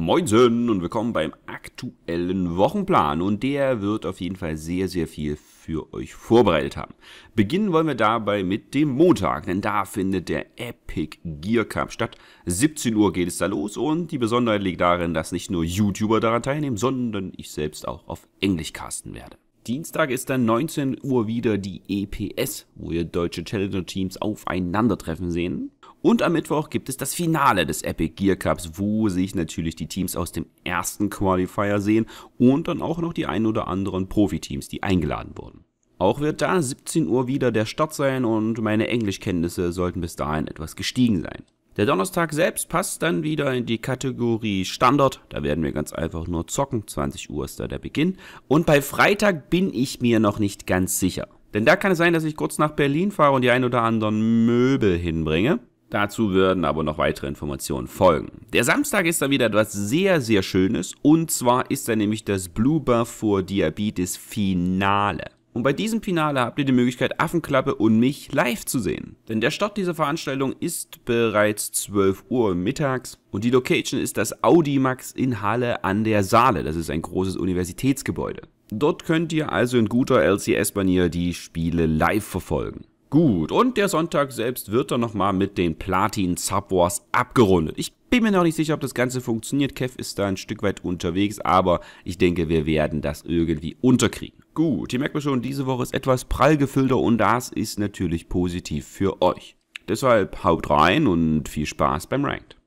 Moinsen und willkommen beim aktuellen Wochenplan. Und der wird auf jeden Fall sehr, sehr viel für euch vorbereitet haben. Beginnen wollen wir dabei mit dem Montag, denn da findet der Epic Gear Cup statt. 17 Uhr geht es da los und die Besonderheit liegt darin, dass nicht nur YouTuber daran teilnehmen, sondern ich selbst auch auf Englisch casten werde. Dienstag ist dann 19 Uhr wieder die EPS, wo ihr deutsche Challenger-Teams aufeinandertreffen sehen. Und am Mittwoch gibt es das Finale des Epic Gear Cups, wo sich natürlich die Teams aus dem ersten Qualifier sehen und dann auch noch die ein oder anderen Profiteams, die eingeladen wurden. Auch wird da 17 Uhr wieder der Start sein und meine Englischkenntnisse sollten bis dahin etwas gestiegen sein. Der Donnerstag selbst passt dann wieder in die Kategorie Standard. Da werden wir ganz einfach nur zocken. 20 Uhr ist da der Beginn. Und bei Freitag bin ich mir noch nicht ganz sicher. Denn da kann es sein, dass ich kurz nach Berlin fahre und die ein oder anderen Möbel hinbringe. Dazu würden aber noch weitere Informationen folgen. Der Samstag ist dann wieder etwas sehr, sehr Schönes. Und zwar ist dann nämlich das Blue Buff for Diabetes Finale. Und bei diesem Finale habt ihr die Möglichkeit, Affenklappe und mich live zu sehen. Denn der Start dieser Veranstaltung ist bereits 12 Uhr mittags und die Location ist das Audimax in Halle an der Saale. Das ist ein großes Universitätsgebäude. Dort könnt ihr also in guter LCS-Manier die Spiele live verfolgen. Gut, und der Sonntag selbst wird dann nochmal mit den Platin subwars abgerundet. Ich bin mir noch nicht sicher, ob das Ganze funktioniert. Kev ist da ein Stück weit unterwegs, aber ich denke, wir werden das irgendwie unterkriegen. Gut, ihr merkt mir schon, diese Woche ist etwas prall gefüllter und das ist natürlich positiv für euch. Deshalb haut rein und viel Spaß beim Ranked.